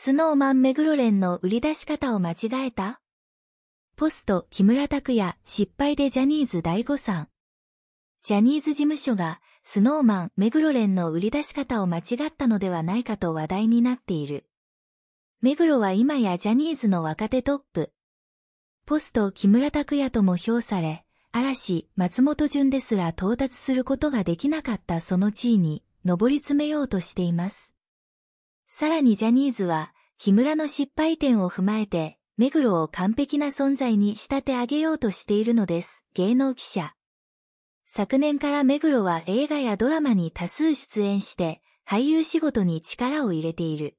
スノーマンメグロレンの売り出し方を間違えたポスト木村拓也失敗でジャニーズ大誤算。ジャニーズ事務所がスノーマンメグロレンの売り出し方を間違ったのではないかと話題になっている。目黒は今やジャニーズの若手トップ。ポスト木村拓也とも評され、嵐松本潤ですら到達することができなかったその地位に上り詰めようとしています。さらにジャニーズは、木村の失敗点を踏まえて、目黒を完璧な存在に仕立て上げようとしているのです。芸能記者。昨年から目黒は映画やドラマに多数出演して、俳優仕事に力を入れている。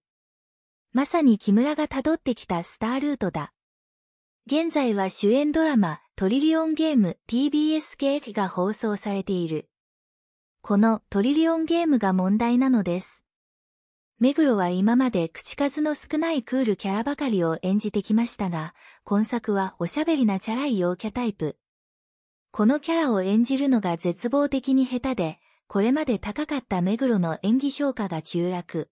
まさに木村が辿ってきたスタールートだ。現在は主演ドラマ、トリリオンゲーム TBS 系が放送されている。このトリリオンゲームが問題なのです。目黒は今まで口数の少ないクールキャラばかりを演じてきましたが、今作はおしゃべりなチャラい陽キャタイプ。このキャラを演じるのが絶望的に下手で、これまで高かった目黒の演技評価が急落。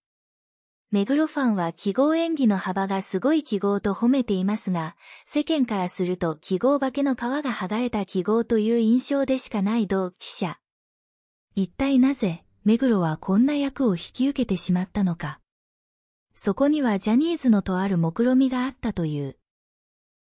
目黒ファンは記号演技の幅がすごい記号と褒めていますが、世間からすると記号化けの皮が剥がれた記号という印象でしかない同記者。一体なぜ目黒はこんな役を引き受けてしまったのか。そこにはジャニーズのとある目論みがあったという。